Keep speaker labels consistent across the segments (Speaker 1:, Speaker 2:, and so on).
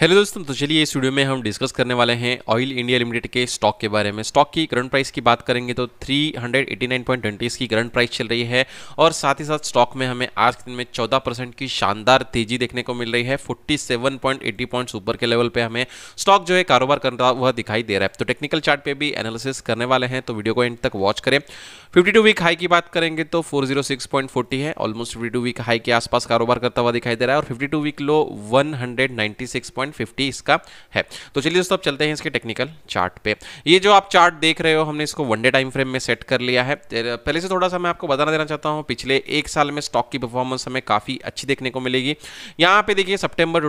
Speaker 1: hello दोस्तों तो चलिए इस वीडियो में हम डिस्कस करने वाले हैं ऑयल इंडिया लिमिटेड के स्टॉक के बारे में स्टॉक की करंट प्राइस की बात करेंगे तो 389.20 की करंट प्राइस चल रही है और साथ ही साथ स्टॉक में हमें आज के दिन में 14 परसेंट की शानदार तेजी देखने को मिल रही है 47.80 पॉइंट्स ऊपर के लेवल पे हमें स्टॉक जो है कारोबार कर रहा हुआ दिखाई दे रहा है तो टेक्निकल चार्ट पे भी एनालिसिस करने वाले हैं तो वीडियो को एंड तक वॉच करें फिफ्टी वीक हाई की बात करेंगे तो फोर oh है ऑलमोस्ट फिफ्टी वीक हाई के आसपास कारोबार करता हुआ दिखाई दे रहा है और फिफ्टी वीक लो वन 6.50 इसका है तो चलिए दोस्तों अब चलते हैं इसके टेक्निकल चार्ट पे ये जो आप चार्ट देख रहे हो हमने इसको वनडे टाइम फ्रेम में सेट कर लिया है पहले से थोड़ा सा मैं आपको बताना देना चाहता हूँ पिछले एक साल में स्टॉक की परफॉर्मेंस हमें काफ़ी अच्छी देखने को मिलेगी यहाँ पे देखिए सेप्टेम्बर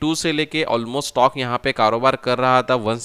Speaker 1: टू से लेके ऑलमोस्ट स्टॉक यहाँ पे कारोबार कर रहा था वन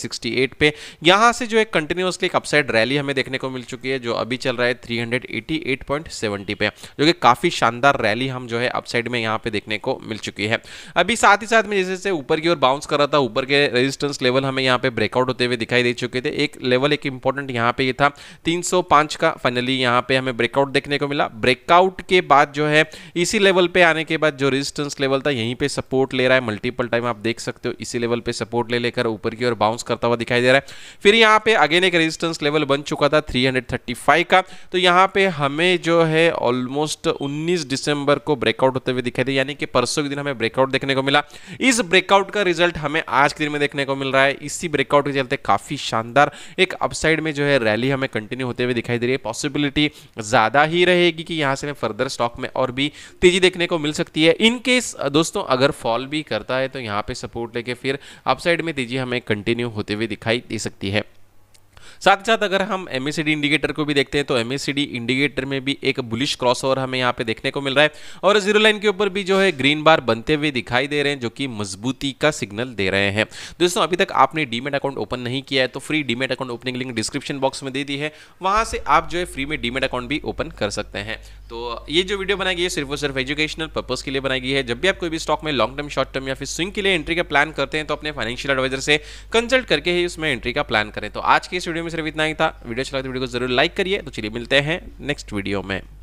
Speaker 1: पे यहाँ से जो एक कंटिन्यूसली एक अपसाइड रैली हमें देखने को मिल चुकी है जो अभी चल रहा है थ्री पे जो कि काफ़ी शानदार रैली हम जो है अपसाइड में यहाँ पे देखने को मिल चुकी है अभी साथ ही साथ में जैसे ऊपर की ओर बाउंस कर रहा था ऊपर के रेजिस्टेंस लेवल हमें यहाँ पे ब्रेकआउट होते हुए दिखाई दे चुके थे एक लेवल एक इंपॉर्टेंट यहाँ पे ये था 305 का फाइनली यहाँ पे हमें ब्रेकआउट देखने को मिला ब्रेकआउट के बाद जो है इसी लेवल पे आने के बाद जो रेजिस्टेंस लेवल था यहीं पर सपोर्ट ले रहा है मल्टीपल टाइम आप देख सकते हो इसी लेवल पर सपोर्ट ले लेकर ऊपर की ओर बाउंस करता हुआ दिखाई दे रहा है फिर यहाँ पे अगेन एक रेजिस्टेंस लेवल बन चुका था थ्री का तो यहाँ पे हमें जो है ऑलमोस्ट उन्नीस दिसंबर को ब्रेकआउट होते हुए दिखाई दे यानी कि परसों के दिन हमें ब्रेकआउट देखने को मिला इस ब्रेकआउट ब्रेकआउट का रिजल्ट हमें आज के दिन में देखने को मिल रहा है इसी ब्रेकआउट के चलते काफ़ी शानदार एक अपसाइड में जो है रैली हमें कंटिन्यू होते हुए दिखाई दे रही है पॉसिबिलिटी ज़्यादा ही रहेगी कि यहाँ से हमें फर्दर स्टॉक में और भी तेज़ी देखने को मिल सकती है इनकेस दोस्तों अगर फॉल भी करता है तो यहाँ पर सपोर्ट लेके फिर अपसाइड में तेज़ी हमें कंटिन्यू होते हुए दिखाई दे सकती है साथ ही साथ अगर हम एम इंडिकेटर को भी देखते हैं तो एम इंडिकेटर में भी एक बुलिश क्रॉस ओवर हमें यहाँ पे देखने को मिल रहा है और जीरो लाइन के ऊपर भी जो है ग्रीन बार बनते हुए दिखाई दे रहे हैं जो कि मजबूती का सिग्नल दे रहे हैं दोस्तों अभी तक आपने डीमेट अकाउंट ओपन नहीं किया है तो free demat account opening link description box में दे दी है वहां से आप जो है फ्री में डीमेट अकाउंट भी ओपन कर सकते हैं तो ये जो वीडियो बनाई गई है सिर्फ और सिर्फ एजुकेशनल पर्पज के लिए बनाई गई है जब भी आप कोई भी स्टॉक में लॉन्ग टर्म शॉर्ट टर्म या फिर स्विंग के लिए एंट्री का प्लान करते हैं तो अपने फाइनेंशियल एडवाइजर से कंसल्ट करके ही उसमें एंट्री का प्लान करें तो आज के इस वीडियो वीडियो में सिर्फ इतना ही था वीडियो अच्छा लगता तो है वीडियो को जरूर लाइक करिए तो चलिए मिलते हैं नेक्स्ट वीडियो में